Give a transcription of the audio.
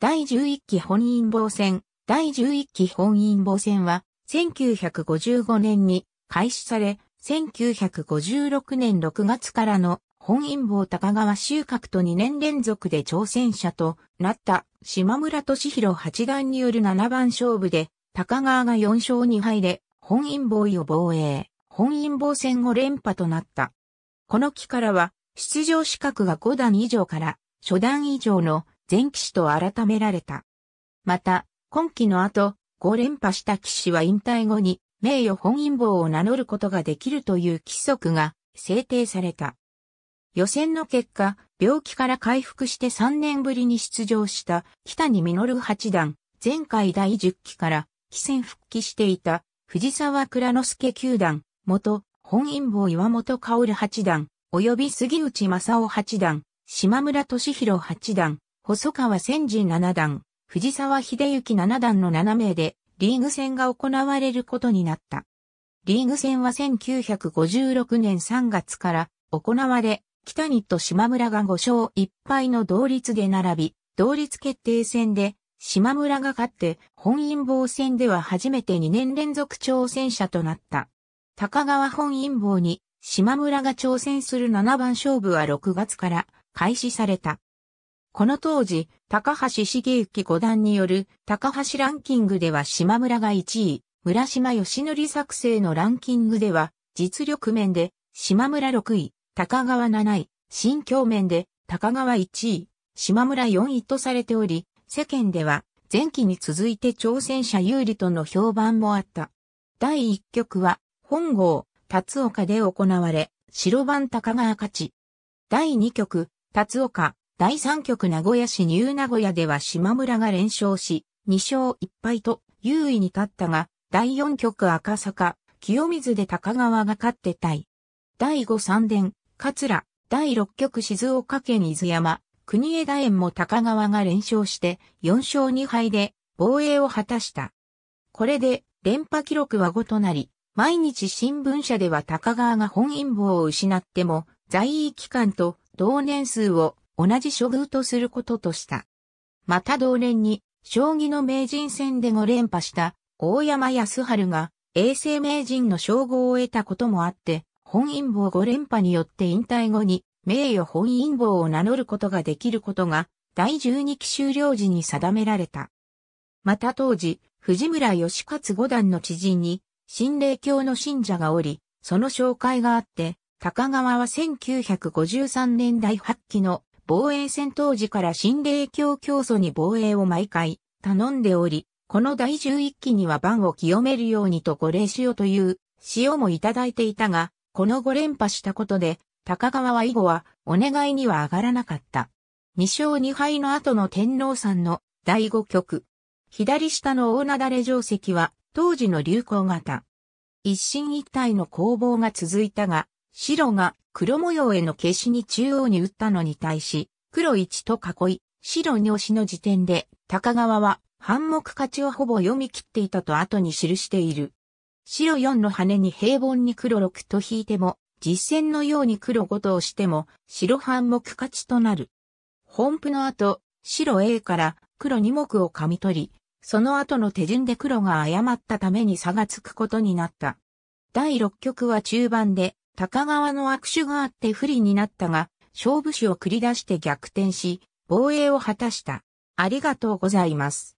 第11期本因坊戦、第11期本因坊戦は、1955年に開始され、1956年6月からの本因坊高川収穫と2年連続で挑戦者となった島村敏弘八段による7番勝負で、高川が4勝2敗で本因坊を防衛、本因坊戦後連覇となった。この期からは、出場資格が5段以上から初段以上の全騎士と改められた。また、今期の後、5連覇した騎士は引退後に名誉本因坊を名乗ることができるという規則が制定された。予選の結果、病気から回復して3年ぶりに出場した北に実る八段、前回第10期から棋戦復帰していた藤沢倉之助九段、元本因坊岩本薫八段、及び杉内正夫八段、島村俊弘八段、細川千人七段、藤沢秀幸七段の7名でリーグ戦が行われることになった。リーグ戦は1956年3月から行われ、北にと島村が5勝1敗の同率で並び、同率決定戦で島村が勝って本因坊戦では初めて2年連続挑戦者となった。高川本因坊に島村が挑戦する7番勝負は6月から開始された。この当時、高橋茂之五段による高橋ランキングでは島村が1位、村島義則作成のランキングでは、実力面で島村6位、高川7位、新境面で高川1位、島村4位とされており、世間では前期に続いて挑戦者有利との評判もあった。第1局は本郷、辰岡で行われ、白番高川勝ち。第2局、辰岡、第3局名古屋市ニュー名古屋では島村が連勝し、2勝1敗と優位に立ったが、第4局赤坂、清水で高川が勝って対。第5三殿、桂、第6局静岡県伊豆山、国枝園も高川が連勝して4勝2敗で防衛を果たした。これで連覇記録は5となり、毎日新聞社では高川が本因坊を失っても在位期間と同年数を同じ処遇とすることとした。また同年に、将棋の名人戦で5連覇した大山康春が永世名人の称号を得たこともあって、本因坊5連覇によって引退後に名誉本因坊を名乗ることができることが第12期終了時に定められた。また当時、藤村義勝五段の知人に、心霊教の信者がおり、その紹介があって、高川は1953年代発期の防衛戦当時から新霊教教祖に防衛を毎回頼んでおり、この第11期には番を清めるようにとご礼しようという塩もいただいていたが、この5連覇したことで、高川は以後はお願いには上がらなかった。2勝2敗の後の天皇さんの第5局。左下の大なだれ定石は当時の流行型。一進一退の攻防が続いたが、白が黒模様への消しに中央に打ったのに対し、黒1と囲い、白2押しの時点で、高川は、半目勝ちをほぼ読み切っていたと後に記している。白4の羽に平凡に黒6と引いても、実戦のように黒5と押しても、白半目勝ちとなる。本譜の後、白 A から黒2目を噛み取り、その後の手順で黒が誤ったために差がつくことになった。第6局は中盤で、高川の握手があって不利になったが、勝負師を繰り出して逆転し、防衛を果たした。ありがとうございます。